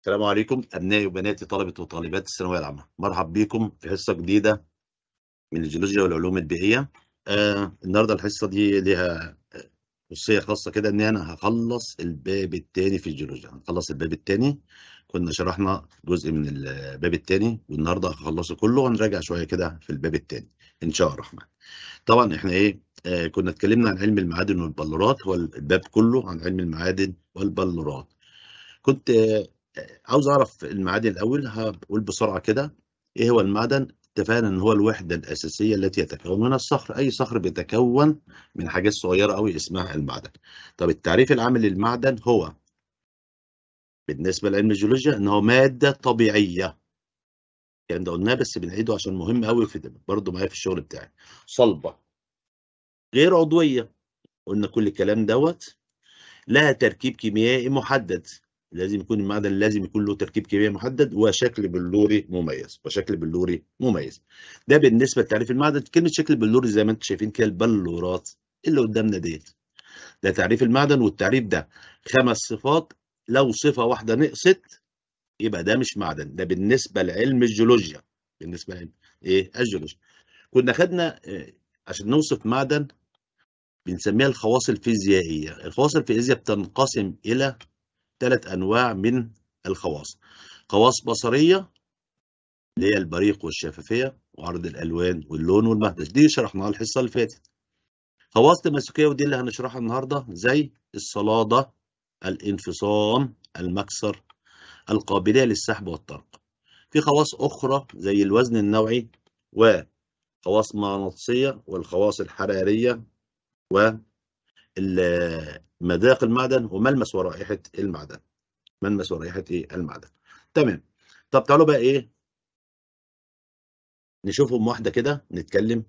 السلام عليكم أبنائي وبناتي طلبة وطالبات الثانوية العامة مرحب بكم في حصة جديدة من الجيولوجيا والعلوم البيئية آه النهاردة الحصة دي ليها آه، خصوصية خاصة كده إن أنا هخلص الباب الثاني في الجيولوجيا هنخلص الباب الثاني كنا شرحنا جزء من الباب الثاني والنهاردة هخلصه كله ونراجع شوية كده في الباب الثاني إن شاء الرحمن طبعا إحنا إيه آه كنا اتكلمنا عن علم المعادن والبلورات هو الباب كله عن علم المعادن والبلورات كنت آه عاوز اعرف المعادن الاول هقول بسرعه كده ايه هو المعدن اتفقنا ان هو الوحده الاساسيه التي يتكون منها الصخر اي صخر بيتكون من حاجات صغيره قوي اسمها المعدن طب التعريف العام للمعدن هو بالنسبه لعلم الجيولوجيا ان هو ماده طبيعيه الكلام يعني ده قلناه بس بنعيده عشان مهم قوي في برضه معايا في الشغل بتاعي صلبه غير عضويه قلنا كل الكلام دوت لها تركيب كيميائي محدد لازم يكون المعدن لازم يكون له تركيب كيميائي محدد وشكل بلوري مميز وشكل بلوري مميز ده بالنسبه لتعريف المعدن كلمه شكل بلوري زي ما انتم شايفين كده البلورات اللي قدامنا ديت ده تعريف المعدن والتعريف ده خمس صفات لو صفه واحده نقصت يبقى ده مش معدن ده بالنسبه لعلم الجيولوجيا بالنسبه لعلم ايه الجيولوجيا كنا خدنا آه، عشان نوصف معدن بنسميها الخواص الفيزيائيه الخواص الفيزيائيه بتنقسم الى ثلاث انواع من الخواص خواص بصريه اللي هي البريق والشفافيه وعرض الالوان واللون والمهدج دي شرحناها الحصه اللي فاتت خواص تماسكيه ودي اللي هنشرحها النهارده زي الصلاده الانفصام المكسر القابليه للسحب والطرق في خواص اخرى زي الوزن النوعي وخواص مغناطيسيه والخواص الحراريه و مذاق المعدن وملمس ورائحه المعدن ملمس ورائحه ايه المعدن تمام طب تعالوا بقى ايه نشوفهم واحده كده نتكلم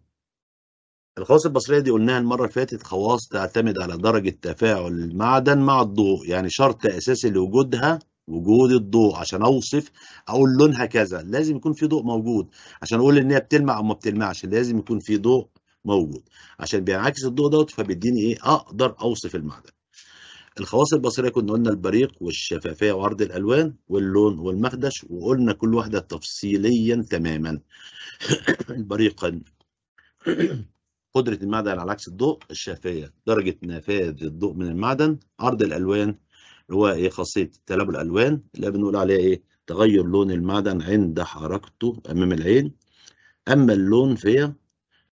الخواص البصريه دي قلناها المره اللي فاتت خواص تعتمد على درجه تفاعل المعدن مع الضوء يعني شرط اساسي لوجودها وجود الضوء عشان اوصف اقول لونها كذا لازم يكون في ضوء موجود عشان اقول ان هي بتلمع او ما بتلمعش لازم يكون في ضوء موجود عشان بينعكس الضوء دوت فبيديني ايه اقدر اوصف المعدن الخواص البصريه كنا قلنا البريق والشفافيه وعرض الالوان واللون والمخدش وقلنا كل واحده تفصيليا تماما البريق قدرة المعدن على عكس الضوء الشفافية درجة نفاذ الضوء من المعدن عرض الألوان هو إيه خاصية تلابل الألوان اللي بنقول عليها إيه تغير لون المعدن عند حركته أمام العين أما اللون فيها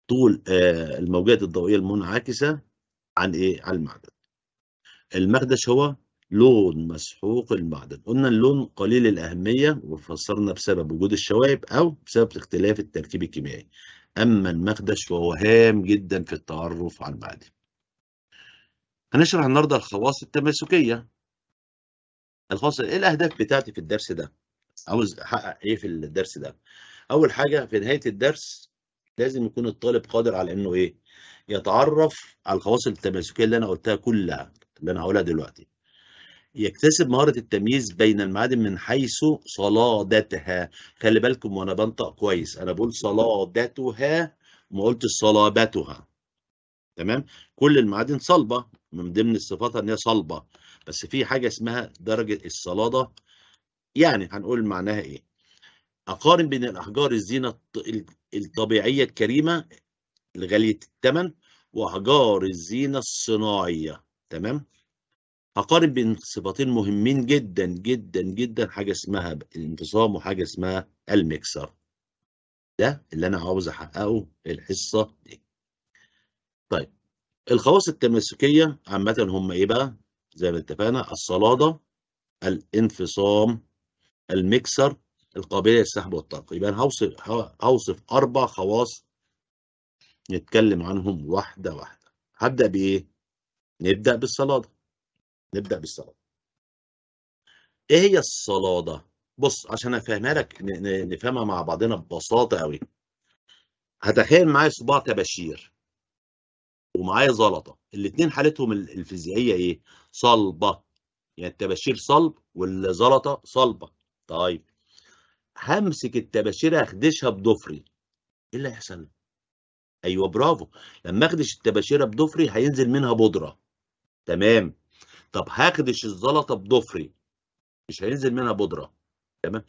طول آه الموجات الضوئية المنعكسة عن إيه عن المعدن المخدش هو لون مسحوق المعدن قلنا اللون قليل الأهمية وفسرنا بسبب وجود الشوائب أو بسبب اختلاف التركيب الكيميائي أما المخدش فهو هام جدا في التعرف على المعدن هنشرح النهاردة الخواص التماسكية الخواص إيه الأهداف بتاعتي في الدرس ده عاوز أحقق إيه في الدرس ده أول حاجة في نهاية الدرس لازم يكون الطالب قادر على إنه إيه يتعرف على الخواص التماسكية اللي أنا قلتها كلها اللي انا هقولها دلوقتي يكتسب مهارة التمييز بين المعادن من حيث صلادتها خلي بالكم وانا بنطق كويس انا بقول صلادتها ما قلتش صلابتها تمام كل المعادن صلبة من ضمن الصفات ان هي صلبة بس في حاجة اسمها درجة الصلادة يعني هنقول معناها ايه اقارن بين الاحجار الزينة الطبيعية الكريمة الغالية الثمن واحجار الزينة الصناعية تمام هقارن بين صفتين مهمين جدا جدا جدا حاجه اسمها الانفصام وحاجه اسمها المكسر ده اللي انا عاوز احققه الحصه دي طيب الخواص التماسكيه عامه هم ايه بقى زي ما اتفقنا الصلاده الانفصام المكسر القابليه للسحب والطرق يبقى انا هوصف هوصف اربع خواص نتكلم عنهم واحده واحده هبدا بايه نبدأ بالصلادة نبدأ بالصلادة ايه هي الصلادة بص عشان افهمها لك نفهمها مع بعضنا ببساطة قوي هتخيل معايا صباع تبشير ومعايا زلطة الاتنين حالتهم الفيزيائية ايه صلبة يعني التبشير صلب والزلطة صلبة طيب همسك التبشير اخدشها بضفري ايه اللي هيحصل ايوه برافو لما اخدش التبشيرة بضفري هينزل منها بودره تمام طب هاخدش الزلطه بضفري مش هينزل منها بودره تمام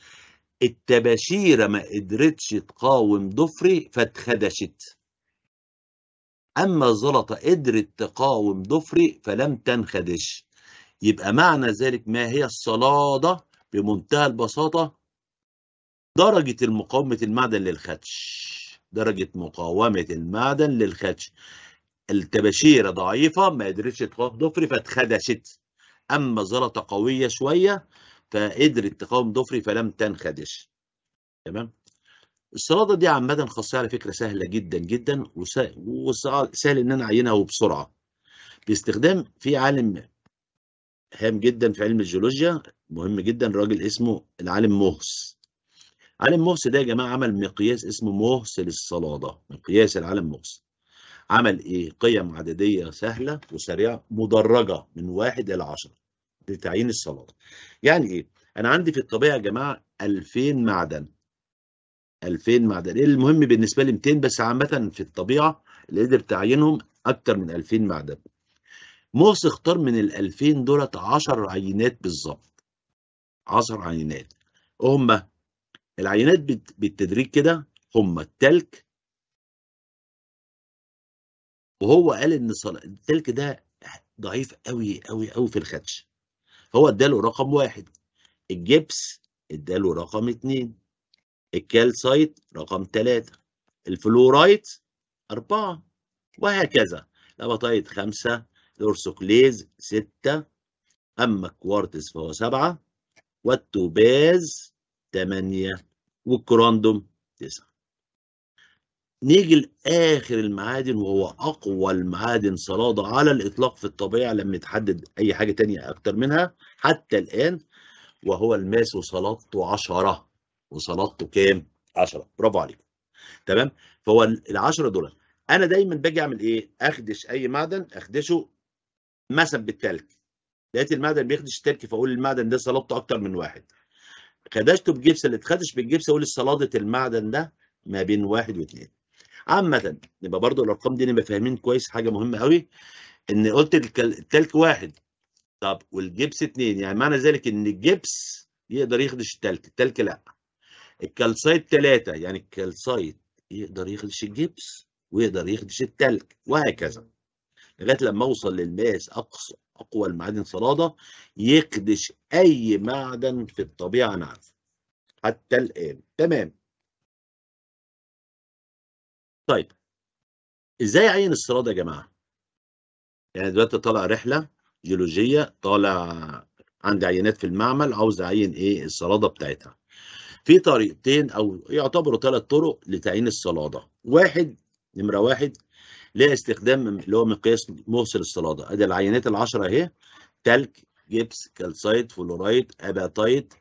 التباشيره ما قدرتش تقاوم ضفري فاتخدشت اما الزلطه قدرت تقاوم ضفري فلم تنخدش يبقى معنى ذلك ما هي الصلاده بمنتهى البساطه درجه مقاومه المعدن للخدش درجه مقاومه المعدن للخدش الطباشيره ضعيفه ما قدرتش تقاوم ضفري فاتخدشت اما زلطه قويه شويه فقدرت تقاوم ضفري فلم تنخدش تمام السلطه دي عامه خاصيه على فكره سهله جدا جدا وسهل ان انا اعينها وبسرعه باستخدام في عالم هام جدا في علم الجيولوجيا مهم جدا راجل اسمه العالم مهس عالم مهس ده يا جماعه عمل مقياس اسمه مهس للصلاده مقياس العالم مهس عمل ايه قيم عدديه سهله وسريعه مدرجه من واحد الى عشرة لتعيين الصلاه يعني ايه انا عندي في الطبيعه يا جماعه 2000 معدن 2000 معدن ايه المهم بالنسبه لي 200 بس عامه في الطبيعه اللي قدر تعينهم اكتر من 2000 معدن موس اختار من ال 2000 دولت 10 عينات بالظبط 10 عينات هم العينات بالتدريج كده هم التلك وهو قال ان التلك ده ضعيف قوي قوي قوي في الخدش فهو اداله رقم واحد الجبس اداله رقم اتنين الكالسايت رقم تلاتة الفلورايت أربعة وهكذا لابطايت خمسة الأرسوكليز ستة أما الكوارتز فهو سبعة والتوباز تمانية والكراندوم تسعة نيجي لاخر المعادن وهو اقوى المعادن صلاده على الاطلاق في الطبيعه لم يتحدد اي حاجه تانية اكتر منها حتى الان وهو الماس وصلادته 10 وصلادته كام 10 برافو عليك تمام فهو ال10 دول انا دايما باجي اعمل ايه اخدش اي معدن اخدشه مثلا بالتلك لقيت المعدن بيخدش التلك فاقول المعدن ده صلادته اكتر من واحد خدشته بجبس اللي اتخدش بالجبس اقول صلاده المعدن ده ما بين واحد واثنين عامه يبقى برضو الارقام دي نبقى فاهمين كويس حاجه مهمه قوي ان قلت التلك واحد طب والجبس اتنين يعني معنى ذلك ان الجبس يقدر يخدش التلك التلك لا الكالسايت تلاتة يعني الكالسايت يقدر يخدش الجبس ويقدر يخدش التلك وهكذا لغايه لما اوصل للماس اقصى اقوى المعادن صلاده يخدش اي معدن في الطبيعه نعرفه حتى الان تمام طيب ازاي اعين الصياد يا جماعه يعني دلوقتي طالع رحله جيولوجيه طالع عندي عينات في المعمل عاوز اعين ايه الصلاده بتاعتها في طريقتين او يعتبروا ثلاث طرق لتعيين الصلاده واحد نمره واحد ليه استخدام اللي هو مقياس موصل الصلاده ادي العينات العشرة اهي تلك جبس كالسايت فلورايت اباتايت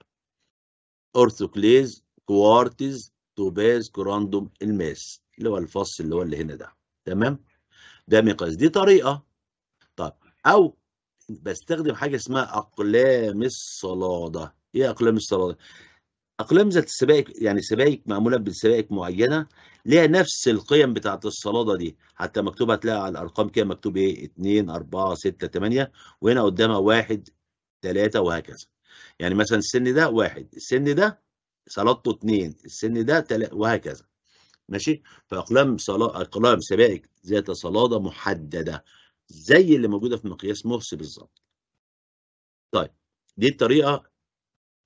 اورثوكليز كوارتز توباز كوراندوم الماس اللي هو الفص اللي هو اللي هنا ده تمام ده مقياس دي طريقه طب او بستخدم حاجه اسمها اقلام الصلاده ايه اقلام الصلاده اقلام ذات السبائك يعني سبائك معموله بسبائك معينه ليها نفس القيم بتاعه الصلاده دي حتى مكتوبه هتلاقي على الارقام كده مكتوب ايه 2 4 6 8 وهنا قدامها 1 3 وهكذا يعني مثلا السن ده 1 السن ده صلاته 2 السن ده 3 وهكذا ماشي فاقلام صلا اقلام سبائك ذات صلاده محدده زي اللي موجوده في مقياس مورس بالظبط طيب دي الطريقه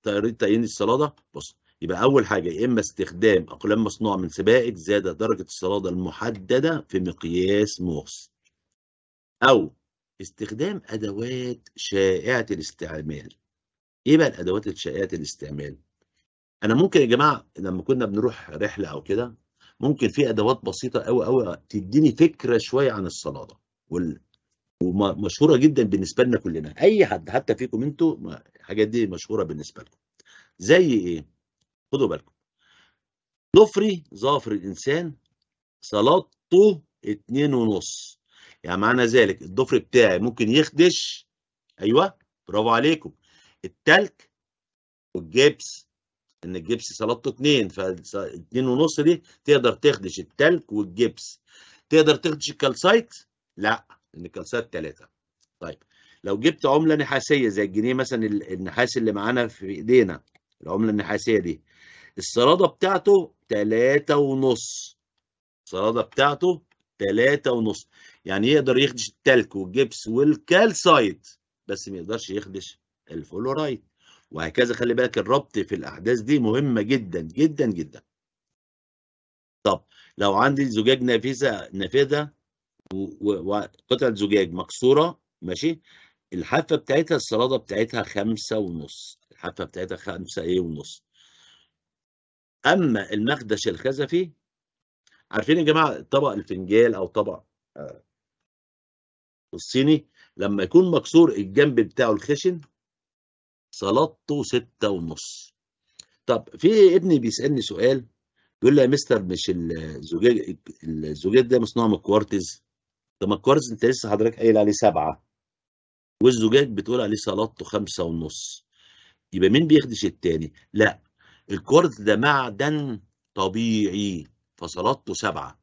طريقه تعيين الصلاده بص يبقى اول حاجه يا اما استخدام اقلام مصنوعه من سبائك زاد درجه الصلاده المحدده في مقياس مورس او استخدام ادوات شائعه الاستعمال ايه بقى الادوات الشائعه الاستعمال انا ممكن يا جماعه لما كنا بنروح رحله او كده ممكن في ادوات بسيطه قوي قوي تديني فكره شويه عن الصلاه ده ومشهوره جدا بالنسبه لنا كلنا اي حد حتى فيكم انتوا الحاجات دي مشهوره بالنسبه لكم زي ايه خدوا بالكم ظفري ظافر الانسان صلاته اتنين ونص يعني معنى ذلك الضفر بتاعي ممكن يخدش ايوه برافو عليكم التلك والجبس ان الجبس صلابته اتنين ف ونص دي تقدر تخدش التلك والجبس تقدر تخدش الكالسايت لا ان الكالسايت تلاته طيب لو جبت عمله نحاسيه زي الجنيه مثلا النحاس اللي معانا في ايدينا العمله النحاسيه دي الصلاده بتاعته تلاته ونص الصلاده بتاعته تلاته ونص يعني يقدر يخدش التلك والجبس والكالسايت بس ما يقدرش يخدش الفلورايت وهكذا خلي بالك الربط في الأحداث دي مهمة جدا جدا جدا طب لو عندي زجاج نافذة نافذة وقطعة زجاج مكسورة ماشي الحافة بتاعتها الصلادة بتاعتها خمسة ونص الحافة بتاعتها خمسة ايه ونص أما المخدش الخزفي عارفين يا جماعة طبق الفنجال أو طبق آه، الصيني لما يكون مكسور الجنب بتاعه الخشن صلاته ستة ونص طب في ابني بيسألني سؤال بيقول لي يا مستر مش الزجاج الزجاج ده مصنوع من الكوارتز طب ما الكوارتز انت لسه حضرتك قايل عليه سبعة والزجاج بتقول عليه صلاته خمسة ونص يبقى مين بيخدش التاني؟ لا الكوارتز ده معدن طبيعي فصلاته سبعة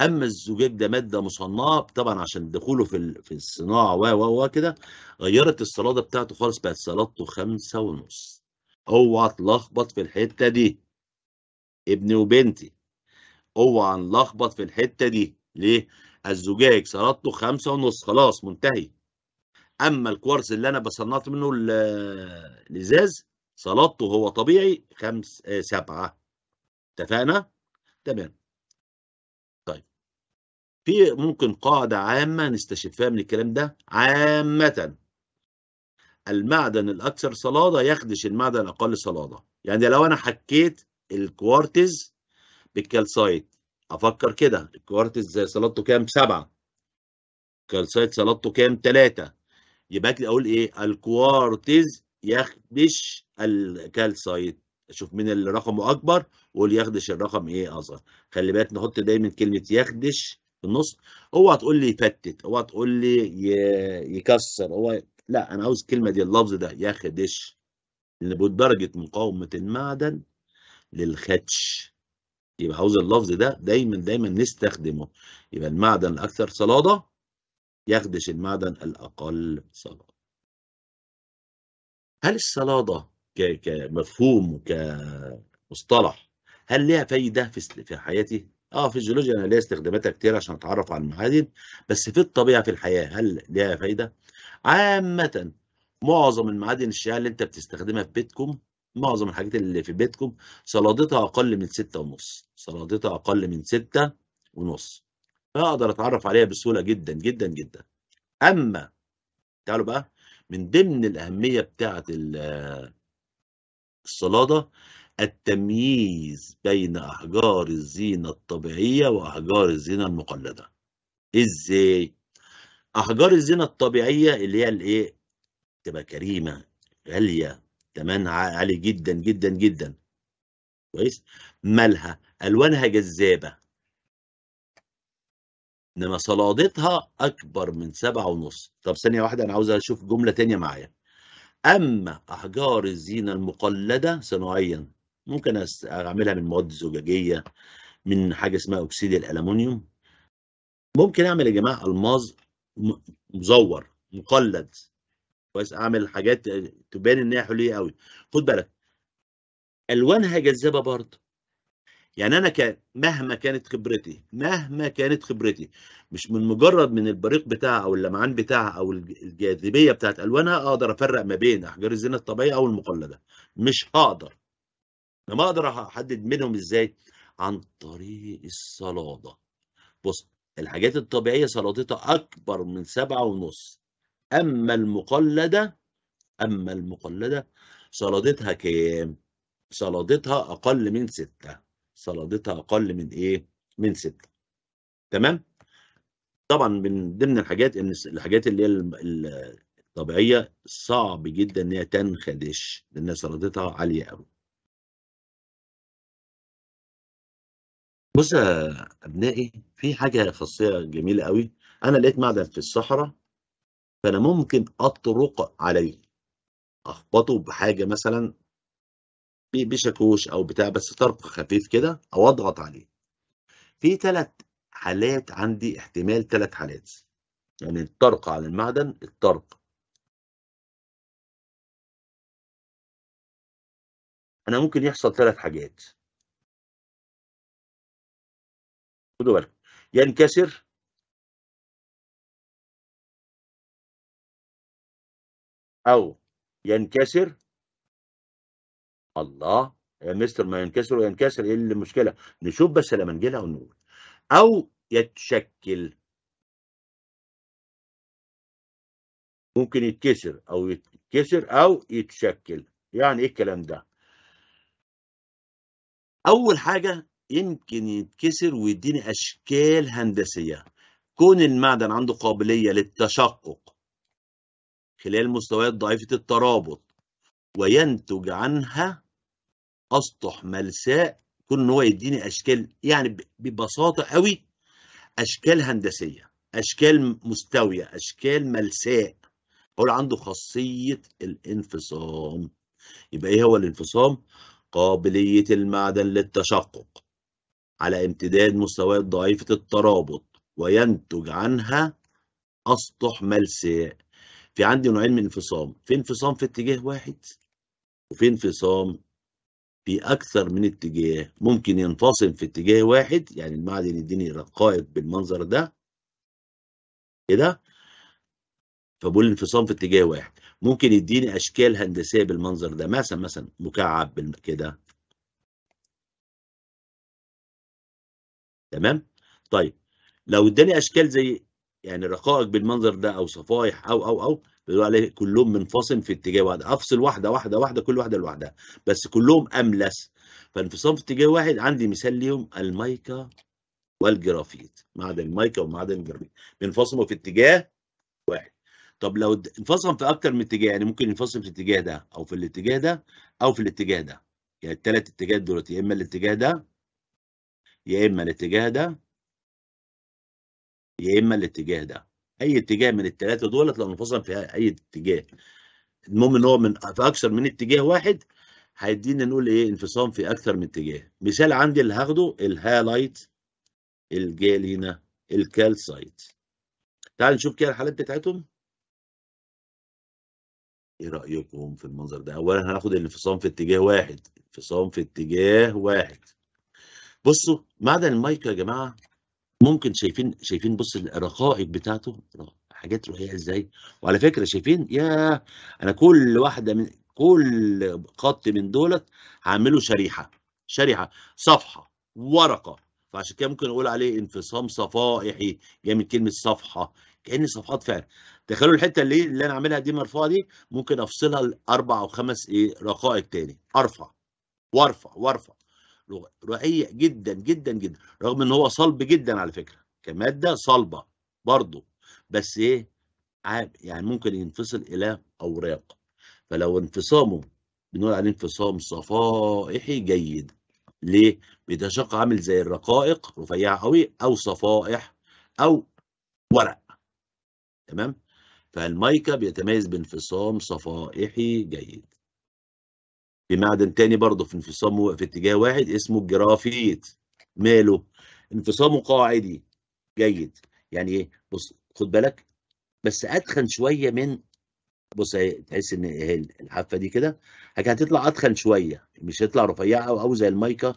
اما الزجاج ده ماده مصنعه طبعا عشان دخوله في في الصناعه و و و كده غيرت الصلاده بتاعته خالص بقت صلادته خمسة ونص اوعى تلخبط في الحته دي ابني وبنتي اوعى نلخبط في الحته دي ليه الزجاج صلادته خمسة ونص خلاص منتهي اما الكوارز اللي انا بصنعت منه الازاز صلادته هو طبيعي خمس آه، سبعة اتفقنا تمام في ممكن قاعدة عامة نستشفها من الكلام ده عامة المعدن الأكثر صلادة يخدش المعدن الأقل صلادة يعني لو أنا حكيت الكوارتز بالكالسايت أفكر كده الكوارتز صلادته كام؟ سبعة الكالسايت صلادته كام؟ تلاتة يبقى أقول إيه؟ الكوارتز يخدش الكالسايت أشوف مين اللي رقمه أكبر وأقول يخدش الرقم إيه أصغر خلي بالك نحط دايما كلمة يخدش في النص اوعى تقول لي يفتت اوعى تقول لي يكسر هو لا انا عاوز الكلمه دي اللفظ ده يخدش بدرجه مقاومه المعدن للخدش يبقى عاوز اللفظ ده دايما دايما نستخدمه يبقى المعدن الاكثر صلاده يخدش المعدن الاقل صلاده هل الصلاده كمفهوم وكمصطلح هل ليها فايده في حياتي اه في الجيولوجيا انا ليا استخداماتها كتير عشان اتعرف على المعادن بس في الطبيعه في الحياه هل ليها فايده؟ عامه معظم المعادن الشعاع اللي انت بتستخدمها في بيتكم معظم الحاجات اللي في بيتكم صلادتها اقل من ستة ونص صلادتها اقل من ستة ونص فاقدر اتعرف عليها بسهوله جدا جدا جدا اما تعالوا بقى من ضمن الاهميه بتاعه الصلاده التمييز بين أحجار الزينة الطبيعية وأحجار الزينة المقلدة إزاي؟ أحجار الزينة الطبيعية اللي هي الإيه؟ تبقى كريمة غالية تمنها عالي جدا جدا جدا كويس؟ مالها ألوانها جذابة انما صلادتها اكبر من سبعة ونص طب ثانيه واحده انا عاوز اشوف جمله تانية معايا اما احجار الزينه المقلده صناعيا ممكن اعملها من مواد زجاجيه من حاجه اسمها اكسيد الالومنيوم ممكن اعمل يا جماعه الماظ مزور مقلد كويس اعمل حاجات تبان ان هي حلوه قوي خد بالك الوانها جذابه برضه يعني انا كان مهما كانت خبرتي مهما كانت خبرتي مش من مجرد من البريق بتاعها او اللمعان بتاعها او الجاذبيه بتاعت الوانها اقدر افرق ما بين احجار الزينه الطبيعيه او المقلده مش هقدر انا ما اقدر احدد منهم ازاي عن طريق الصلاده بص الحاجات الطبيعيه صلادتها اكبر من سبعة ونص اما المقلده اما المقلده صلادتها كام صلادتها اقل من ستة صلادتها اقل من ايه من ستة تمام طبعا من ضمن الحاجات ان الحاجات اللي هي الطبيعيه صعب جدا ان هي تنخدش لان صلادتها عاليه قوي بُص يا أبنائي، في حاجة خاصية جميلة أوي، أنا لقيت معدن في الصحراء فأنا ممكن أطرق عليه، أخبطه بحاجة مثلًا بشاكوش أو بتاع، بس طرق خفيف كده أو أضغط عليه. في ثلاث حالات عندي احتمال ثلاث حالات، يعني الطرق على المعدن، الطرق أنا ممكن يحصل ثلاث حاجات. خدوا بالكم ينكسر أو ينكسر الله يا مستر ما ينكسر وينكسر ايه المشكله نشوف بس لما نجي لها ونقول او يتشكل ممكن يتكسر او يتكسر او يتشكل يعني ايه الكلام ده اول حاجه يمكن يتكسر ويديني أشكال هندسية كون المعدن عنده قابلية للتشقق خلال مستويات ضعيفة الترابط وينتج عنها أسطح ملساء كون إن هو يديني أشكال يعني ببساطة قوي أشكال هندسية أشكال مستوية أشكال ملساء هو عنده خاصية الانفصام يبقى إيه هو الانفصام؟ قابلية المعدن للتشقق على امتداد مستويات ضعيفة الترابط وينتج عنها أسطح ملساء في عندي نوعين من انفصام في انفصام في اتجاه واحد وفي انفصام في أكثر من اتجاه ممكن ينفصم في اتجاه واحد يعني المعدن يديني رقائق بالمنظر ده كده إيه فبقول انفصام في اتجاه واحد ممكن يديني أشكال هندسية بالمنظر ده مثلا مثلا مكعب كده تمام طيب لو اداني اشكال زي يعني رقائق بالمنظر ده او صفائح او او او عليه كلهم منفصل في اتجاه واحد افصل واحده واحده واحده كل واحده لوحدها بس كلهم املس فانفصام في اتجاه واحد عندي مثال ليهم المايكا والجرافيت معدن المايكا ومعدن الجرافيت بينفصموا في اتجاه واحد طب لو انفصم في اكتر من اتجاه يعني ممكن ينفصل في الاتجاه ده او في الاتجاه ده او في الاتجاه ده يعني الثلاث اتجاهات دولت يا اما الاتجاه ده يا إما الاتجاه ده يا إما الاتجاه ده أي اتجاه من التلاتة دولت لو انفصل في أي اتجاه المهم إن هو من في أكثر من اتجاه واحد هيدينا نقول إيه انفصام في أكثر من اتجاه مثال عندي اللي هاخده الهالايت الجالينا الكالسايت تعال نشوف كده الحالات بتاعتهم ايه رايكم في المنظر ده اولا هناخد الانفصام في اتجاه واحد انفصام في اتجاه واحد بصوا معدن المايكا يا جماعه ممكن شايفين شايفين بص الرقائق بتاعته حاجات رهيعه ازاي وعلى فكره شايفين يا انا كل واحده من كل خط من دولت هعمله شريحه شريحه صفحه ورقه فعشان كده ممكن اقول عليه انفصام صفائحي جاي من كلمه صفحه كان صفحات فعلا تخيلوا الحته اللي اللي انا عاملها دي مرفوعه دي ممكن افصلها لاربع او خمس ايه رقائق تاني ارفع وارفع وارفع رقيق جدا جدا جدا رغم ان هو صلب جدا على فكره كماده صلبه برضه بس ايه يعني ممكن ينفصل الى اوراق فلو انفصامه بنقول عليه انفصام صفائحي جيد ليه بيتشق عامل زي الرقائق رفيع قوي او صفائح او ورق تمام فالمايكا بيتميز بانفصام صفائحي جيد في معدن تاني برضه في انفصام في اتجاه واحد اسمه الجرافيت ماله انفصامه قاعدي جيد يعني ايه بص خد بالك بس ادخن شويه من بص اهي تحس ان الحافه دي كده هتطلع ادخن شويه مش هتطلع رفيعه او او زي المايكا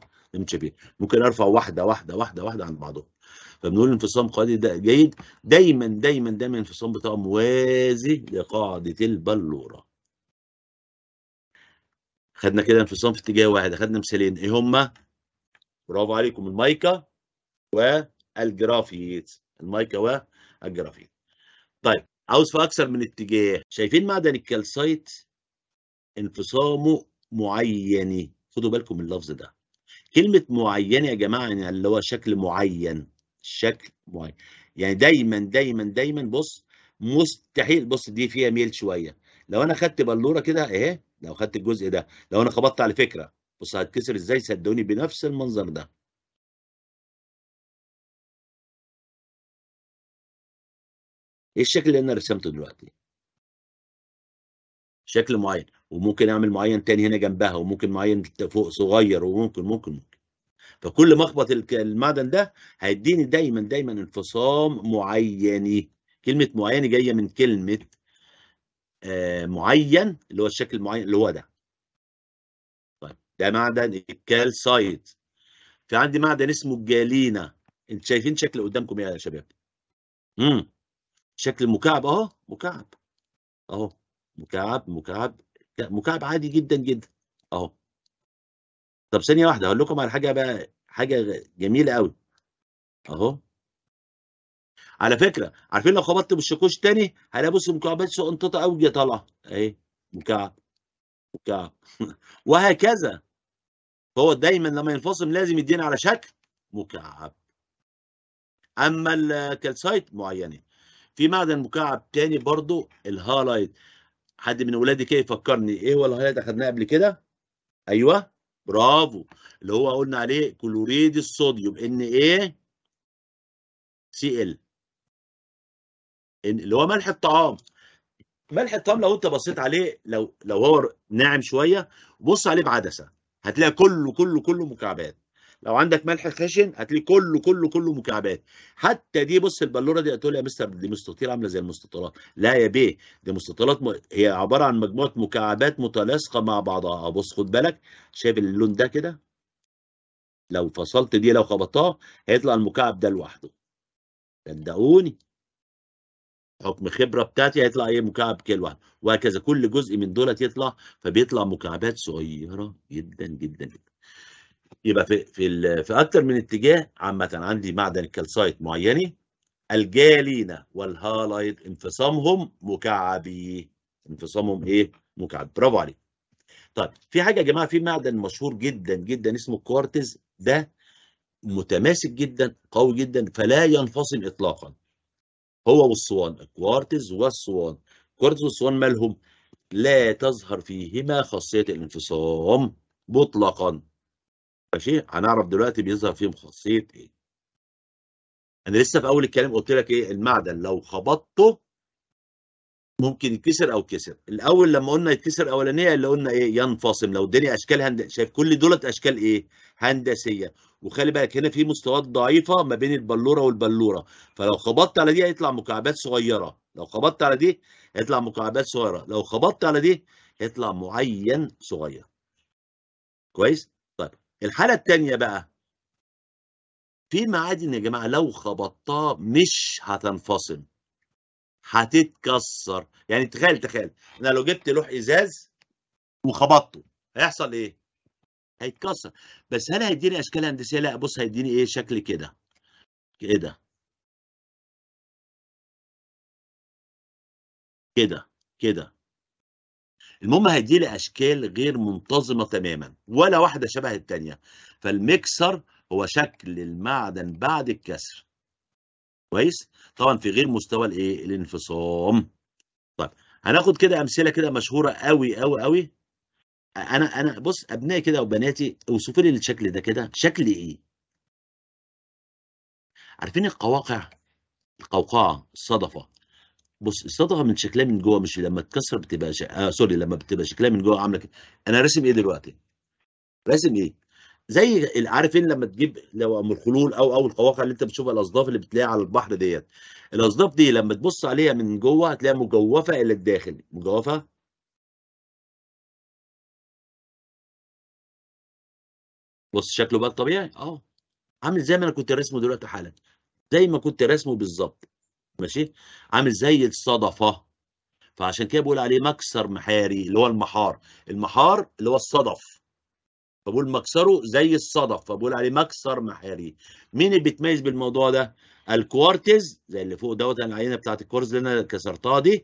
ممكن ارفع واحده واحده واحده واحده عن بعضهم فبنقول انفصام قاعدي ده جيد دايما دايما دايما الانفصام بتاعه موازي لقاعده البلوره خدنا كده انفصام في اتجاه واحد اخدنا مثالين ايه هما برافو عليكم المايكا والجرافيت المايكا والجرافيت طيب عاوز في اكثر من اتجاه شايفين معدن الكالسايت انفصامه معين خدوا بالكم من اللفظ ده كلمه معين يا جماعه يعني اللي هو شكل معين شكل معين يعني دايما دايما دايما بص مستحيل بص دي فيها ميل شويه لو انا خدت بلوره كده اهي لو خدت الجزء ده لو انا خبطت على فكره بص هتكسر ازاي صدقوني بنفس المنظر ده ايه الشكل اللي انا رسمته دلوقتي شكل معين وممكن اعمل معين تاني هنا جنبها وممكن معين فوق صغير وممكن ممكن ممكن فكل ما اخبط المعدن ده هيديني دايما دايما انفصام معيني كلمه معيني جايه من كلمه آه، معين اللي هو الشكل المعين اللي هو ده طيب ده معدن الكالسايت في عندي معدن اسمه الجالينا انت شايفين شكل قدامكم إيه يا شباب امم شكل مكعب اهو مكعب اهو مكعب مكعب مكعب عادي جدا جدا اهو طب ثانيه واحده هقول لكم على حاجه بقى حاجه جميله قوي اهو على فكره عارفين لو خبطت بالشاكوش تاني هلاقي بص مكعبات بس انططه قوي جه طالعه اهي مكعب مكعب وهكذا هو دايما لما ينفصم لازم يدينا على شكل مكعب اما الكالسايت معينه في معدن مكعب تاني برضو الهالايت حد من ولادي كده يفكرني ايه هو الهالايت اخدناه قبل كده ايوه برافو اللي هو قلنا عليه كلوريد الصوديوم ان ايه سي ال اللي هو ملح الطعام ملح الطعام لو انت بصيت عليه لو لو هو ناعم شويه بص عليه بعدسه هتلاقي كله كله كله مكعبات لو عندك ملح خشن هتلاقيه كله كله كله مكعبات حتى دي بص البلوره دي هتقول يا مستر دي مستطيل عامله زي المستطيلات لا يا بيه دي مستطيلات م... هي عباره عن مجموعه مكعبات متلاصقه مع بعضها بص خد بالك شايف اللون ده كده لو فصلت دي لو خبطتها هيطلع المكعب ده لوحده صدقوني حكم خبره بتاعتي هيطلع ايه مكعب كيلو واحد وهكذا كل جزء من دولت يطلع فبيطلع مكعبات صغيره جدا جدا جدا يبقى في في في اكتر من اتجاه عامه عندي معدن الكالسايت معينه الجالينا والهالايت انفصامهم مكعبي انفصامهم ايه مكعب برافو عليك طيب في حاجه يا جماعه في معدن مشهور جدا جدا اسمه الكوارتز ده متماسك جدا قوي جدا فلا ينفصل اطلاقا هو والصوان الكوارتز والصوان الكوارتز والصوان مالهم لا تظهر فيهما خاصية الانفصام مطلقا ماشي هنعرف دلوقتي بيظهر فيهم خاصية ايه انا لسه في اول الكلام قلت لك ايه المعدن لو خبطته ممكن يتكسر او كسر الاول لما قلنا يتكسر اولانيه اللي قلنا ايه ينفصم لو اداني اشكال هند شايف كل دولت اشكال ايه هندسيه وخلي بالك هنا في مستويات ضعيفه ما بين البلوره والبلوره فلو خبطت على دي هيطلع مكعبات صغيره لو خبطت على دي هيطلع مكعبات صغيره لو خبطت على دي هيطلع معين صغير كويس طيب الحاله الثانيه بقى في معادن يا جماعه لو خبطتها مش هتنفصم هتتكسر يعني تخيل تخيل انا لو جبت لوح ازاز وخبطته هيحصل ايه هيتكسر بس هل هيديني اشكال هندسيه لا بص هيديني ايه شكل كده كده كده كده المهم هيديني اشكال غير منتظمه تماما ولا واحده شبه الثانيه فالميكسر هو شكل المعدن بعد الكسر كويس طبعا في غير مستوى الايه الانفصام طيب هناخد كده امثله كده مشهوره قوي قوي قوي انا انا بص ابنائي كده وبناتي اوصفوا لي الشكل ده كده شكل ايه عارفين القواقع القوقعه الصدفه بص الصدفه من شكلها من جوه مش لما تكسر بتبقى ش... آه سوري لما بتبقى شكلها من جوه عامله كده انا راسم ايه دلوقتي راسم ايه زي عارفين لما تجيب لو ام الخلول او او القواقع اللي انت بتشوفها الاصداف اللي بتلاقيها على البحر ديت الاصداف دي لما تبص عليها من جوه هتلاقيها مجوفه الى الداخل مجوفه بص شكله بقى طبيعي اه عامل زي ما انا كنت راسمه دلوقتي حالا زي ما كنت راسمه بالظبط ماشي عامل زي الصدفه فعشان كده بقول عليه مكسر محاري اللي هو المحار المحار اللي هو الصدف فبقول مكسره زي الصدف فبقول عليه مكسر محاري مين اللي بيتميز بالموضوع ده الكوارتز زي اللي فوق دوت العينه بتاعت الكورز اللي انا كسرتها دي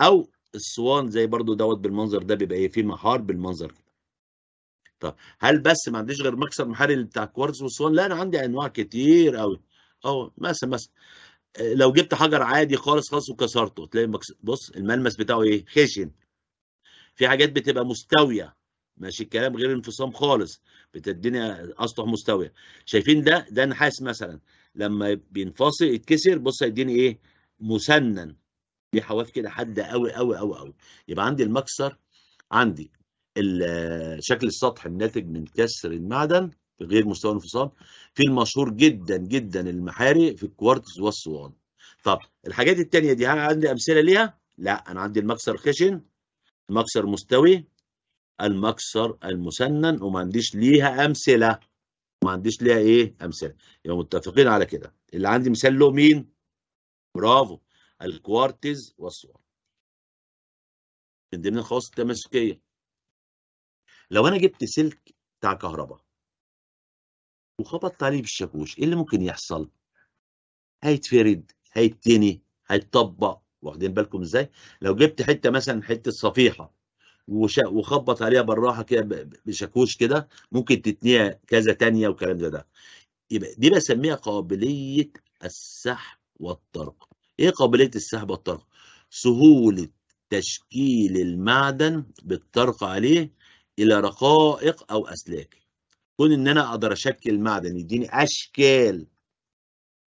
او الصوان زي برضو دوت بالمنظر ده بيبقى ايه في محار بالمنظر طب هل بس ما عنديش غير مكسر محاري بتاع الكوارتز والصوان لا انا عندي انواع كتير قوي اه مثلا مثلا آه، لو جبت حجر عادي خالص خالص وكسرته تلاقي بص الملمس بتاعه ايه خشن في حاجات بتبقى مستويه ماشي الكلام غير انفصام خالص بتدينا اسطح مستويه شايفين ده ده نحاس مثلا لما بينفصل يتكسر بص هيديني ايه مسنن دي حواف كده حاده قوي قوي قوي قوي يبقى عندي المكسر عندي آه، شكل السطح الناتج من كسر المعدن غير مستوى الانفصام في المشهور جدا جدا المحاري في الكوارتز والصوان طب الحاجات التانية دي هل عندي امثله ليها لا انا عندي المكسر خشن المكسر مستوي المكسر المسنن وما عنديش ليها امثله ما عنديش ليها ايه امثله يبقى متفقين على كده اللي عندي مثال له مين برافو الكوارتز والصور من ضمن الخواص التماسكيه لو انا جبت سلك بتاع كهرباء وخبطت عليه بالشاكوش ايه اللي ممكن يحصل هيتفرد هيتني هيتطبق واخدين بالكم ازاي لو جبت حته مثلا حته صفيحه وخبط عليها بالراحه كده بشاكوش كده ممكن تتنيها كذا ثانيه والكلام ده ده يبقى دي بسميها قابليه السحب والطرق ايه قابليه السحب والطرق سهوله تشكيل المعدن بالطرق عليه الى رقائق او اسلاك كون ان انا اقدر اشكل معدن يديني اشكال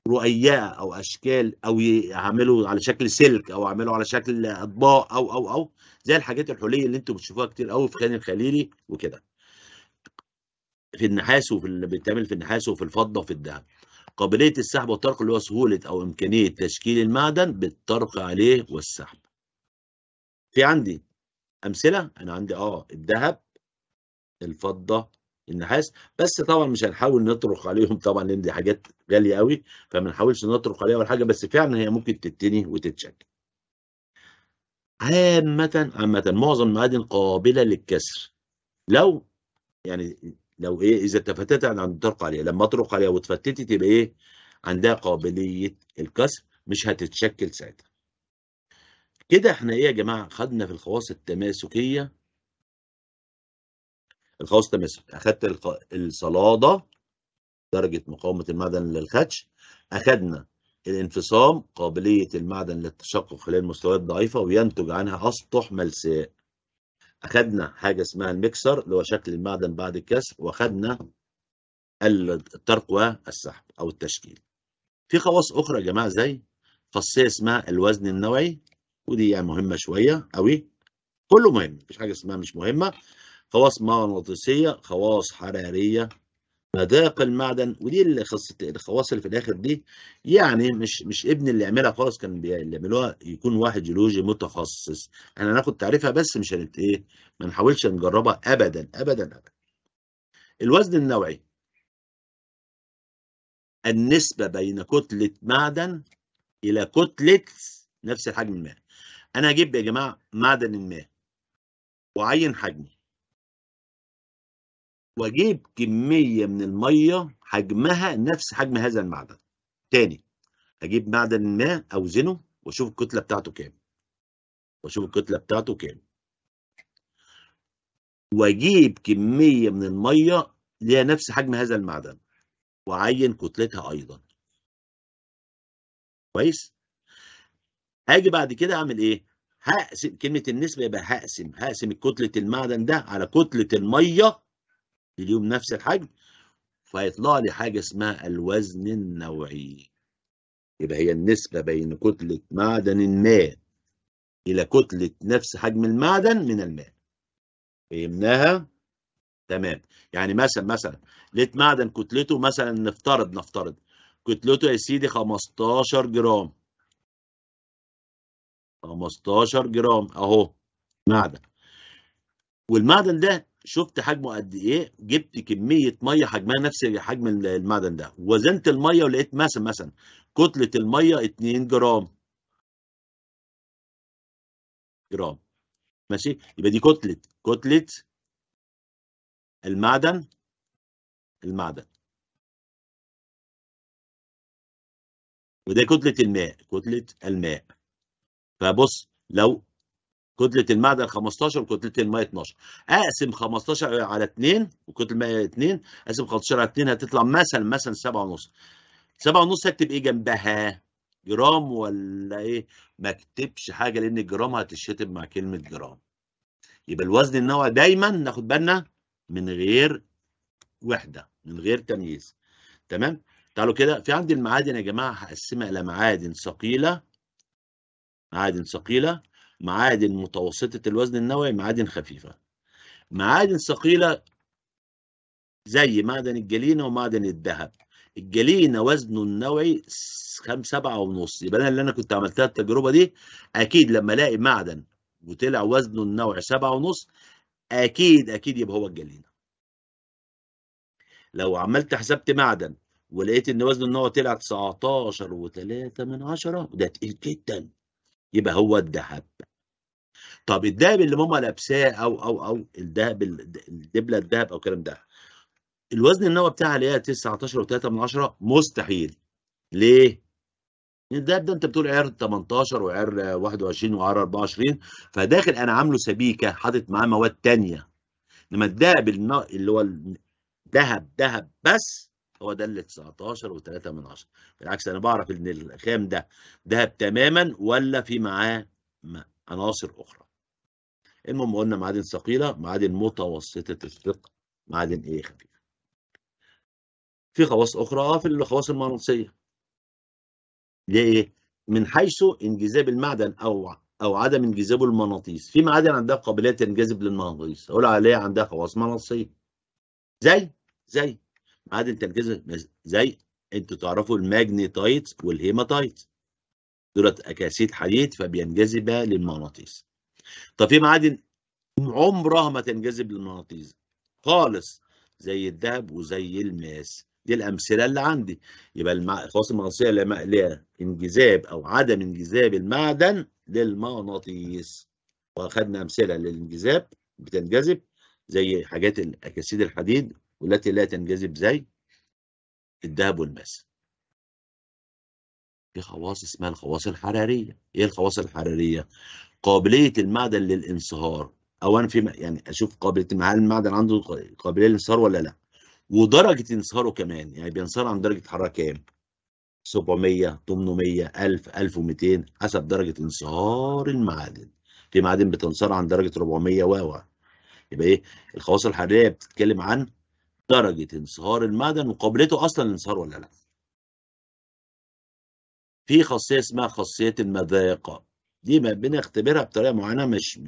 رؤياء او اشكال او يعملوا على شكل سلك او يعملوا على شكل اطباق او او او زي الحاجات الحوليه اللي انتم بتشوفوها كتير قوي في خان الخليلي وكده في النحاس وفي اللي بيتعمل في النحاس وفي الفضه وفي الذهب قابليه السحب والطرق اللي هو سهوله او امكانيه تشكيل المعدن بالطرق عليه والسحب في عندي امثله انا عندي اه الذهب الفضه النحاس بس طبعا مش هنحاول نطرق عليهم طبعا لان دي حاجات غاليه قوي فما نحاولش نطرق عليها ولا حاجه بس فعلا هي ممكن تتني وتتشكل. عامة عامة معظم المعادن قابلة للكسر لو يعني لو ايه اذا تفتتت عن الطرق عليها لما اطرق عليها وتفتتت يبقى ايه عندها قابلية الكسر مش هتتشكل ساعتها. كده احنا ايه يا جماعة خدنا في الخواص التماسكية الخواص تمس اخدت الصلاده درجه مقاومه المعدن للخدش اخدنا الانفصام قابليه المعدن للتشقق خلال مستويات ضعيفه وينتج عنها اسطح ملساء اخدنا حاجه اسمها الميكسر اللي هو شكل المعدن بعد الكسر واخدنا الترقوه السحب او التشكيل في خواص اخرى يا جماعه زي خاصيه اسمها الوزن النوعي ودي يعني مهمه شويه قوي كله مهم مفيش حاجه اسمها مش مهمه خواص مغناطيسيه خواص حراريه مذاق المعدن ودي اللي الخواص اللي في الاخر دي يعني مش مش ابن اللي عملها خالص كان اللي يكون واحد جيولوجي متخصص احنا هناخد تعريفها بس مش هنت ايه ما نحاولش نجربها ابدا ابدا ابدا الوزن النوعي النسبه بين كتله معدن الى كتله نفس الحجم الماء انا هجيب يا جماعه معدن الماء وعين حجمه واجيب كميه من الميه حجمها نفس حجم هذا المعدن تاني اجيب معدن ما اوزنه واشوف الكتله بتاعته كام واشوف الكتله بتاعته كام واجيب كميه من الميه ليها نفس حجم هذا المعدن وعين كتلتها ايضا كويس هاجي بعد كده اعمل ايه هقسم كلمه النسبه يبقى هقسم هقسم كتله المعدن ده على كتله الميه اليوم نفس الحجم فيطلع لي حاجه اسمها الوزن النوعي يبقى هي النسبه بين كتله معدن ما الى كتله نفس حجم المعدن من الماء فهمناها تمام يعني مثلا مثلا لقيت معدن كتلته مثلا نفترض نفترض كتلته يا سيدي 15 جرام 15 جرام اهو معدن والمعدن ده شفت حجمه قد ايه جبت كميه ميه حجمها نفس حجم المعدن ده وزنت الميه ولقيت مثلا مثلا كتله الميه 2 جرام جرام ماشي يبقى دي كتله كتله المعدن المعدن وده كتله الماء كتله الماء فبص لو كتله المعدن 15 وكتله الماء 12 اقسم 15 على 2 وكتله الماء 2 اقسم 15 على 2 هتطلع مثلا مثلا 7.5 7.5 هكتب ايه جنبها جرام ولا ايه ما اكتبش حاجه لان الجرام هتتشتم مع كلمه جرام يبقى الوزن النوعي دايما ناخد بالنا من غير وحده من غير تمييز تمام تعالوا كده في عندي المعادن يا جماعه هقسمها الى معادن ثقيله معادن ثقيله معادن متوسطة الوزن النووي معادن خفيفة معادن ثقيلة زي معدن الجلينة ومعدن الذهب الجلينة وزنه النوعي 7.5 ونص يبقى أنا اللي أنا كنت عملتها التجربة دي أكيد لما ألاقي معدن وطلع وزنه النوعي 7.5 ونص أكيد أكيد يبقى هو الجلينة لو عملت حسبت معدن ولقيت إن وزنه النوعي طلع 19.3 من عشرة ده تقيل جدا يبقى هو الذهب طب الذهب اللي ماما لابساه او او او الذهب الدبله الذهب او الكلام ده الوزن النووي بتاعها اللي هي 19.3 من 10 مستحيل ليه؟ الدهب ده انت بتقول عيار 18 وعيار 21 وعيار 24 فداخل انا عامله سبيكه حاطط معاه مواد ثانيه انما الدهب اللي هو الذهب ذهب بس هو ده اللي 19 و3 من 10 بالعكس انا بعرف ان الخام ده ذهب تماما ولا في معاه عناصر اخرى المهم قلنا معادن ثقيله معادن متوسطه الثقل معادن ايه خفيفه في خواص اخرى آه، في الخواص المغناطيسيه ليه من حيث انجذاب المعدن او او عدم انجذابه المغناطيس في معادن عندها قابليه تنجذب للمغناطيس اقول عليها عندها خواص مغناطيسيه زي زي معادن تجزئة زي انتوا تعرفوا الماجنيتايت والهيماتايت دولت اكاسيد حديد فبينجذب للمغناطيس طب في معادن عمرها ما تنجذب للمغناطيس خالص زي الذهب وزي الماس دي الامثله اللي عندي يبقى الخواص المغناطيسيه اللي ليها انجذاب او عدم انجذاب المعدن للمغناطيس واخدنا امثله للانجذاب بتنجذب زي حاجات الاكاسيد الحديد والتي لا تنجذب زي الذهب والماس في خواص اسمها الخواص الحرارية ايه الخواص الحرارية قابلية المعدن للانصهار او انا في يعني اشوف قابلية هل المعدن عنده قابلية للانصهار ولا لا ودرجة انصهاره كمان يعني بينصهر عن درجة حرارة كام 700 800 1000 1200 حسب درجة انصهار المعادن في معادن بتنصهر عن درجة 400 و يبقى ايه الخواص الحرارية بتتكلم عن درجة انصهار المعدن وقابلته أصلا للانصهار ولا لا في خاصية اسمها خاصية المذاقة دي ما بنختبرها بطريقة معينة مش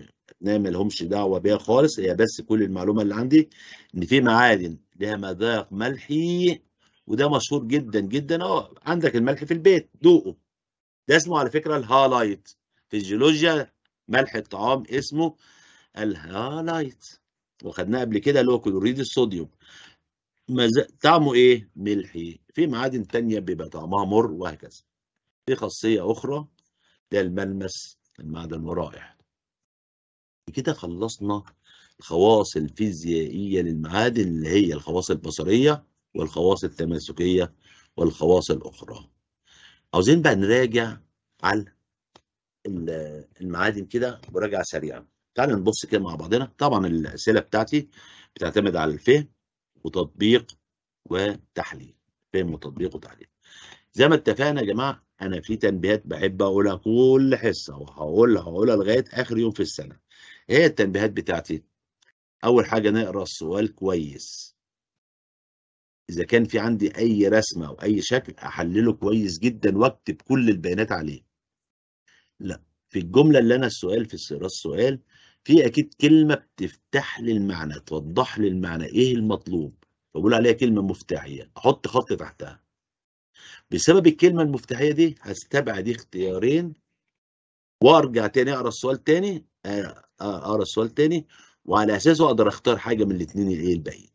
ما لهمش دعوة بيها خالص هي بس كل المعلومة اللي عندي إن في معادن لها مذاق ملحي وده مشهور جدا جدا اه عندك الملح في البيت دوقه ده اسمه على فكرة الهالايت في الجيولوجيا ملح الطعام اسمه الهالايت وخدناه قبل كده اللي هو كلوريد الصوديوم مز... طعمه ايه ملحي في معادن تانية بيبقى طعمها مر وهكذا في خاصية أخرى ده الملمس المعدن ورائح. كده خلصنا الخواص الفيزيائية للمعادن اللي هي الخواص البصرية والخواص التماسكية والخواص الأخرى عاوزين بقى نراجع على المعادن كده مراجعة سريعة تعالى نبص كده مع بعضنا طبعا الأسئلة بتاعتي بتعتمد على الفهم وتطبيق وتحليل فهم وتطبيق وتحليل زي ما اتفقنا يا جماعه انا في تنبيهات بحب اقولها كل حصه وهقولها هقولها لغايه اخر يوم في السنه هي إيه التنبيهات بتاعتي اول حاجه نقرا السؤال كويس اذا كان في عندي اي رسمه او اي شكل احلله كويس جدا واكتب كل البيانات عليه لا في الجمله اللي انا السؤال في السؤال في اكيد كلمه بتفتح لي المعنى توضح لي المعنى ايه المطلوب فبقول عليها كلمه مفتاحيه احط خط تحتها بسبب الكلمه المفتاحيه دي هستبعد اختيارين وارجع تاني اقرا السؤال تاني آه، آه، اقرا السؤال تاني وعلى اساسه اقدر اختار حاجه من الاثنين الايه الباقيين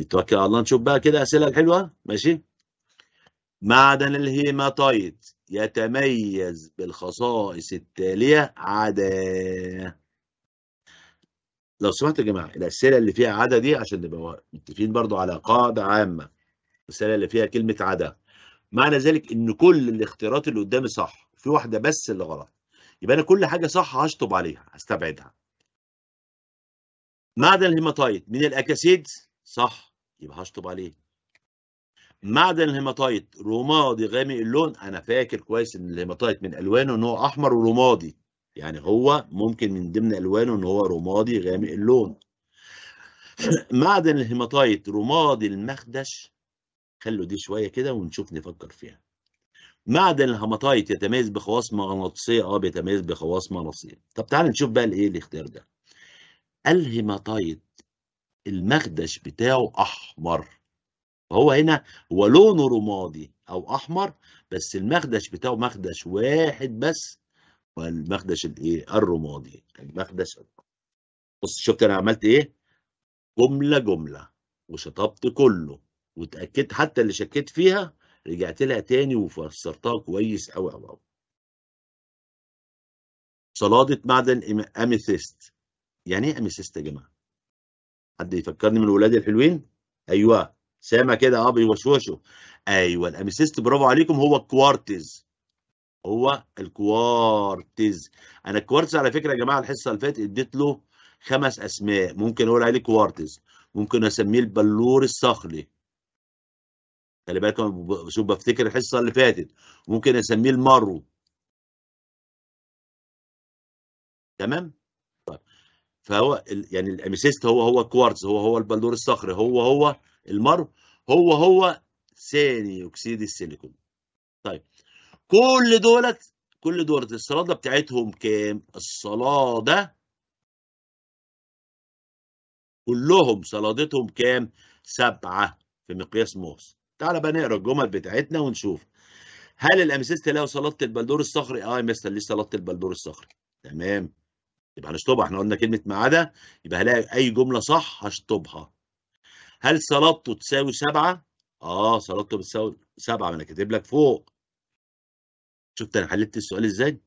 نتوكل على الله نشوف بقى كده اسئله حلوه ماشي معدن الهيماتايت يتميز بالخصائص التالية عدا لو سمحتوا يا جماعة الأسئلة اللي فيها عدا دي عشان نبقى متفقين برضو على قاعدة عامة الأسئلة اللي فيها كلمة عدا معنى ذلك إن كل الاختيارات اللي قدامي صح في واحدة بس اللي غلط يبقى أنا كل حاجة صح هشطب عليها هستبعدها معدن الهيماتايت من الأكاسيد صح يبقى هشطب عليه معدن الهيماتايت رمادي غامق اللون انا فاكر كويس ان الهيماتايت من الوانه ان هو احمر ورمادي يعني هو ممكن من ضمن الوانه ان هو رمادي غامق اللون معدن الهيماتايت رمادي المخدش خلوا دي شويه كده ونشوف نفكر فيها معدن الهيماتايت يتميز بخواص مغناطيسيه اه بيتميز بخواص مغناطيسيه طب تعال نشوف بقى الايه الاختيار ده الهيماتايت المخدش بتاعه احمر فهو هنا هو لونه رمادي او احمر بس المخدش بتاعه مخدش واحد بس والمخدش الايه الرمادي المخدش بص شفت انا عملت ايه جمله جمله وشطبت كله وتاكدت حتى اللي شكيت فيها رجعت لها تاني وفسرتها كويس قوي قوي قوي صلادة معدن أميثيست يعني ايه أميثيست يا جماعة؟ حد يفكرني من الولاد الحلوين؟ أيوه سامع كده اه بيوشوشوا ايوه الاميسيست برافو عليكم هو الكوارتز هو الكوارتز انا الكوارتز على فكره يا جماعه الحصه اللي فاتت اديت له خمس اسماء ممكن اقول عليه كوارتز ممكن اسميه البلور الصخري خلي بالك شوف بفتكر الحصه اللي فاتت ممكن اسميه المرو تمام طيب فهو يعني الاميسيست هو هو الكوارتز هو هو البلور الصخري هو هو المرو هو هو ثاني اكسيد السيليكون طيب كل دولت كل دولت الصلاده بتاعتهم كام الصلاده كلهم صلادتهم كام سبعه في مقياس موس تعال بقى نقرا الجمل بتاعتنا ونشوف هل الامسيست لها صلاده البلدور الصخري اه يا مستر ليه صلاده البلدور الصخري تمام يبقى هنشطبها احنا قلنا كلمه ما عدا يبقى هلاقي اي جمله صح هشطبها هل صلابته تساوي سبعة؟ اه صلابته بتساوي سبعة ما انا كاتب لك فوق شفت انا حللت السؤال ازاي؟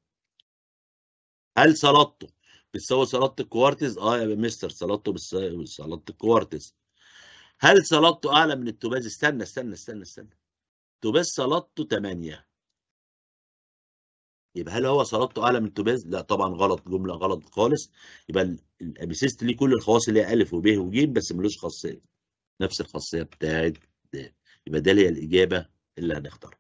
هل صلابته بتساوي صلابة الكوارتز؟ اه يا مستر صلابته بتساوي صلابة الكوارتز هل صلابته اعلى من التوباز؟ استنى استنى استنى استنى التوباز صلابته 8 يبقى هل هو صلابته اعلى من التوباز؟ لا طبعا غلط جمله غلط خالص يبقى الابيسيست ليه كل الخواص اللي هي الف وب وج بس ملوش خاصيه نفس الخاصيه بتاعه د يبقى ده هي الاجابه اللي هنختارها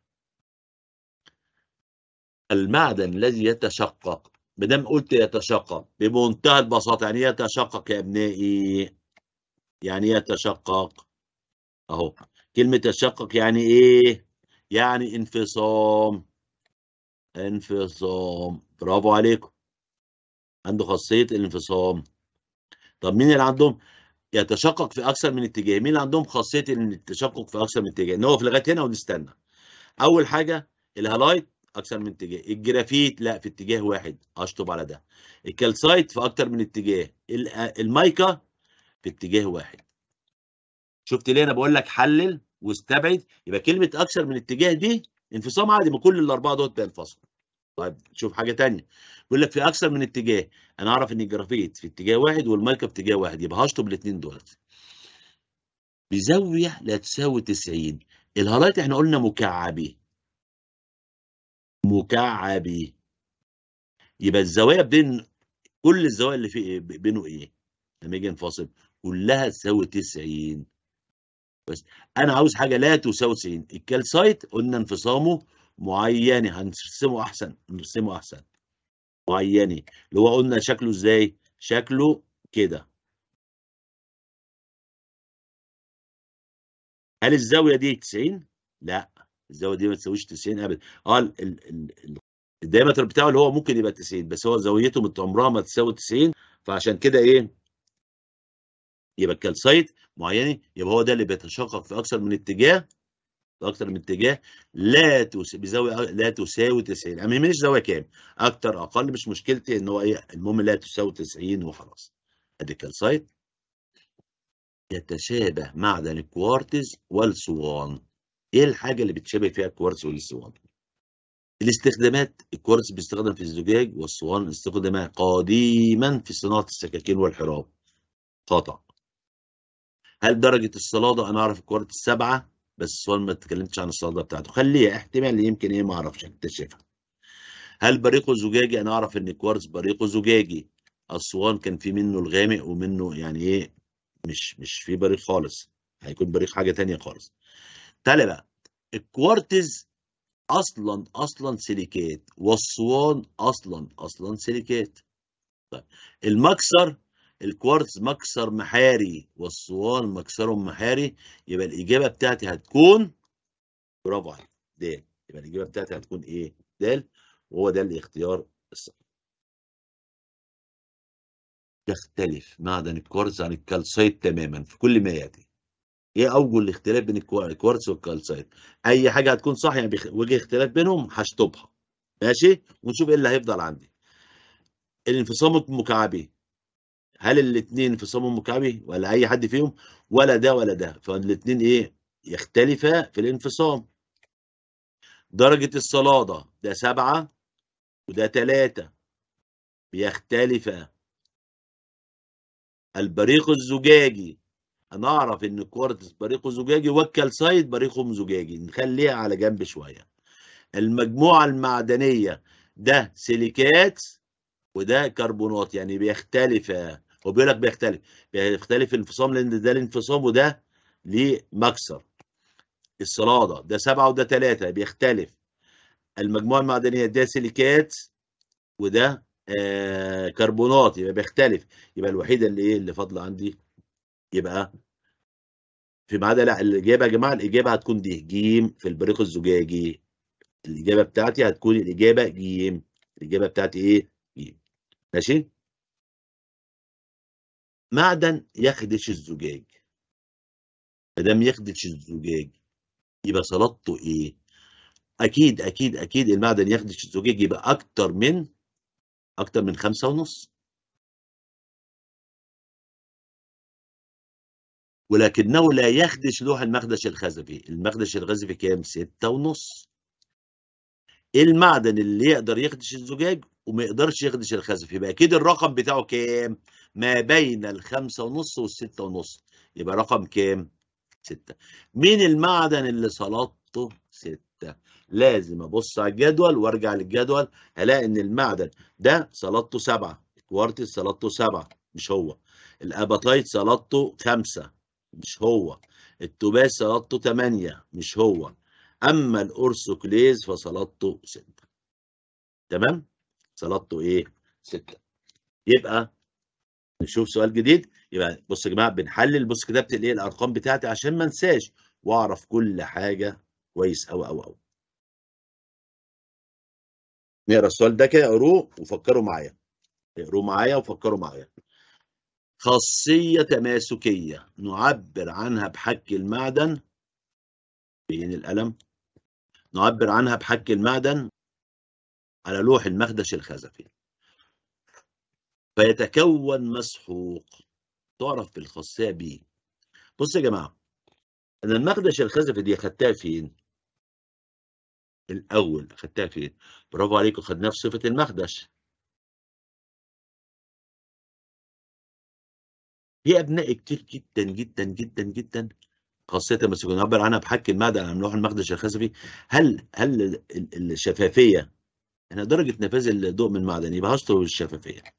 المعدن الذي يتشقق دام قلت يتشقق بمنتهى البساطه يعني يتشقق يا ابنائي يعني يتشقق اهو كلمه تشقق يعني ايه يعني انفصام انفصام برافو عليكم عنده خاصيه الانفصام طب مين اللي عندهم يتشقق في اكثر من اتجاه مين اللي عندهم خاصيه ان التشقق في اكثر من اتجاه ان هو في لغايه هنا ونستنى اول حاجه الهالايت اكثر من اتجاه الجرافيت لا في اتجاه واحد اشطب على ده الكالسايت في اكثر من اتجاه آه، المايكا في اتجاه واحد شفت ليه انا بقول لك حلل واستبعد يبقى كلمه اكثر من اتجاه دي انفصام عادي ما كل الاربعه دول بينفصلوا طيب شوف حاجه ثانيه بيقول لك في اكثر من اتجاه انا اعرف ان الجرافيت في اتجاه واحد والملكه في اتجاه واحد يبقى هشطب الاثنين دولت بزاويه لا تساوي 90 الهالايت احنا قلنا مكعبي مكعبي يبقى الزوايا بين كل الزوايا اللي فيه بينه ايه لما يجي انفصل كلها تساوي 90 بس انا عاوز حاجه لا تساوي 90 الكالسايت قلنا انفصامه معين هنرسمه احسن نرسمه احسن معينه اللي هو قلنا شكله ازاي شكله كده هل الزاويه دي 90 لا الزاويه دي ما تساويش 90 ابدا اه الدايمتر بتاعه اللي هو ممكن يبقى 90 بس هو زاويته عمرها ما تساوي 90 فعشان كده ايه يبقى الكالسايت معينه يبقى هو ده اللي بيتشقق في اكثر من اتجاه اكتر من اتجاه لا تساوي بزاويه لا تساوي 90 ما يهمنيش زاويه كام اكتر اقل مش مشكلتي ان هو ايه المهم لا تساوي 90 وخلاص ادي الكالسايت يتشابه معدن الكوارتز والصوان ايه الحاجه اللي بتشابه فيها الكوارتز والصوان الاستخدامات الكوارتز بيستخدم في الزجاج والصوان استخدم قديما في صناعه السكاكين والحراب خطا هل درجه الصلاده انا اعرف الكوارتز سبعه بس هو ما اتكلمتش عن الصدى بتاعته خليها احتمال يمكن ايه ما اعرفش اكتشفها هل بريقه زجاجي انا اعرف ان الكوارتز بريقه زجاجي اسوان كان في منه الغامق ومنه يعني ايه مش مش في بريق خالص هيكون بريق حاجه تانية خالص تعالى بقى الكوارتز اصلا اصلا سيليكات والصوان اصلا اصلا سيليكات طيب المكسر الكوارتز مكسر محاري والصوان مكسرهم محاري يبقى الاجابه بتاعتي هتكون برافو عليك د يبقى الاجابه بتاعتي هتكون ايه د وهو ده الاختيار الصحيح تختلف معدن الكوارتز عن الكالسايت تماما في كل ما ياتي ايه اوجه الاختلاف بين الكوارتز والكالسايت اي حاجه هتكون صح يعني وجه اختلاف بينهم هشطبها ماشي ونشوف ايه اللي هيفضل عندي الانفصام المكعبي هل الاثنين في صمم مكعبي ولا اي حد فيهم ولا ده ولا ده فالاثنين ايه يختلفا في الانفصام درجة الصلادة ده سبعة وده تلاتة بيختلفا البريق الزجاجي انا اعرف ان الكوارتز بريقه زجاجي والكالسايت بريقهم زجاجي نخليها على جنب شويه المجموعه المعدنيه ده سيليكات وده كربونات يعني بيختلفا هو بيقول لك بيختلف بيختلف الانفصام لان ده الانفصام وده ليه مكسر الصلاده ده سبعه وده ثلاثه بيختلف المجموعه المعدنيه ده سيليكات وده آه كربونات يبقى بيختلف يبقى الوحيده اللي ايه اللي فاضله عندي يبقى في معادلة عدا لا الاجابه يا جماعه الاجابه هتكون دي ج في البريق الزجاجي الاجابه بتاعتي هتكون الاجابه ج الاجابه بتاعتي ايه؟ ج ماشي؟ معدن يخدش الزجاج ما دام يخدش الزجاج يبقى صلاته ايه؟ اكيد اكيد اكيد المعدن يخدش الزجاج يبقى اكتر من اكتر من خمسة ونص ولكنه لا يخدش لوح المخدش الخزفي المخدش الخزفي كام ستة ونص المعدن اللي يقدر يخدش الزجاج وما يقدرش يخدش الخزف يبقى اكيد الرقم بتاعه كام ما بين الخمسة ونص والستة ونص يبقى رقم كام؟ ستة مين المعدن اللي صلدته؟ ستة لازم أبص على الجدول وأرجع للجدول هلاقي إن المعدن ده صلدته سبعة الكوارتز صلدته سبعة مش هو الأباتايت صلدته خمسة مش هو التوباس صلدته تمانية مش هو أما الأورسوكليز فصلدته ستة تمام؟ صلدته إيه؟ ستة يبقى نشوف سؤال جديد يبقى بص يا جماعه بنحلل بص كتبت الايه الارقام بتاعتي عشان ما انساش واعرف كل حاجه كويس او او او نقرا السؤال ده كده اقروه وفكروا معايا اقروه معايا وفكروا معايا خاصية تماسكية نعبر عنها بحك المعدن بين القلم نعبر عنها بحك المعدن على لوح المخدش الخزفي فيتكون مسحوق تعرف بالخاصيه بيه بص يا جماعه انا المخدش الخزفي دي خدتها فين الاول خدتها فين برافو عليكم خدناها في صفه المخدش في ابناء كتير جدا جدا جدا جدا خاصيه المسيحيين نعبر عنها بحك المعدن على ملوح المخدش الخزفي هل هل الشفافيه احنا يعني درجه نفاذ الضوء من المعدن يبقى هشطر الشفافيه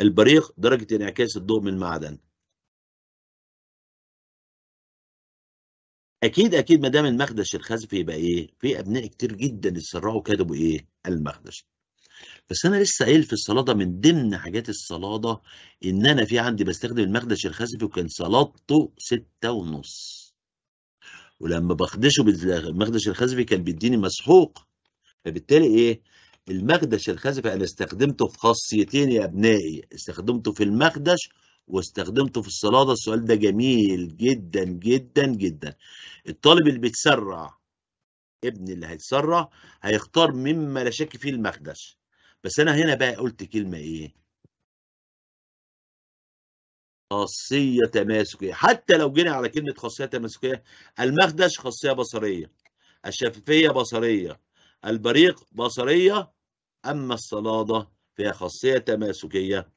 البريق درجة انعكاس الضوء من المعدن اكيد اكيد ما دام المخدش الخزف يبقى ايه في ابناء كتير جدا اتسرعوا كتبوا ايه المخدش بس انا لسه قايل في الصلاده من ضمن حاجات الصلاده ان انا في عندي بستخدم المخدش الخزفي وكان صلادته ستة ونص ولما بخدشه بالمخدش الخزفي كان بيديني مسحوق فبالتالي ايه المخدش الخزفي انا استخدمته في خاصيتين يا ابنائي استخدمته في المخدش واستخدمته في الصلاده السؤال ده جميل جدا جدا جدا الطالب اللي بيتسرع ابن اللي هيتسرع هيختار مما لا شك فيه المخدش بس انا هنا بقى قلت كلمه ايه خاصيه تماسكيه حتى لو جينا على كلمه خاصيه تماسكيه المخدش خاصيه بصريه الشفافيه بصريه البريق بصريه أما الصلادة فهي خاصية تماسكية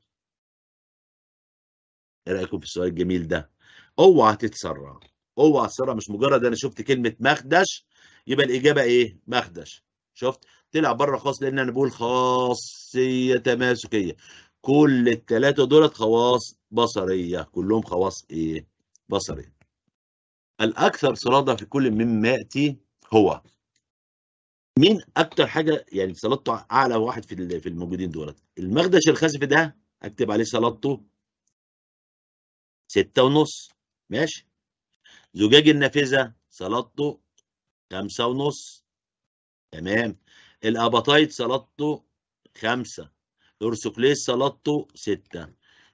إيه رأيكم في السؤال الجميل ده اوعى تتسرع اوعى تتسرع مش مجرد انا شفت كلمه مخدش يبقى الاجابه ايه مخدش شفت طلع بره خاص لان انا بقول خاصيه تماسكيه كل التلاتة دولت خواص بصريه كلهم خواص ايه بصريه الاكثر صلاده في كل مما ياتي هو مين اكتر حاجه يعني صلاتته اعلى واحد في في الموجودين دولت المخدش الخسفي ده اكتب عليه صلاتته ستة ونص ماشي زجاج النافذه صلاتته خمسة ونص تمام الابطايت صلاتته خمسة الارثوكليس صلاتته ستة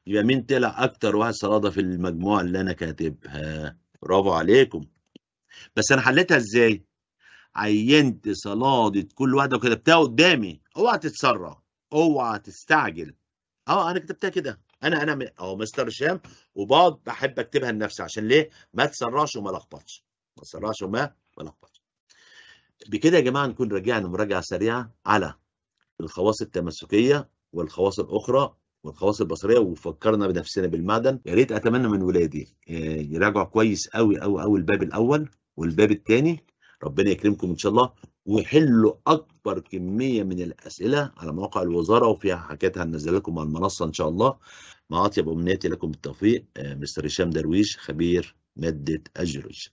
يبقى مين طلع اكتر واحد صلاده في المجموعه اللي انا كاتبها برافو عليكم بس انا حليتها ازاي عينت صلادة كل واحدة وكتبتها قدامي اوعى تتسرع اوعى تستعجل اه انا كتبتها كده انا انا اهو مستر هشام وبعض بحب اكتبها لنفسي عشان ليه؟ ما تسرعش وما لخبطش ما تسرعش وما ما لخبطش بكده يا جماعه نكون راجعنا مراجعه سريعه على الخواص التماسكيه والخواص الاخرى والخواص البصريه وفكرنا بنفسنا بالمعدن يا ريت اتمنى من ولادي آه، يراجعوا كويس قوي قوي قوي الباب الاول والباب الثاني ربنا يكرمكم ان شاء الله وحلوا اكبر كميه من الاسئله على مواقع الوزاره وفيها حاجات هننزل لكم على المنصه ان شاء الله مع اطيب امنياتي لكم بالتوفيق آه، مستر هشام درويش خبير ماده الجيولوجيا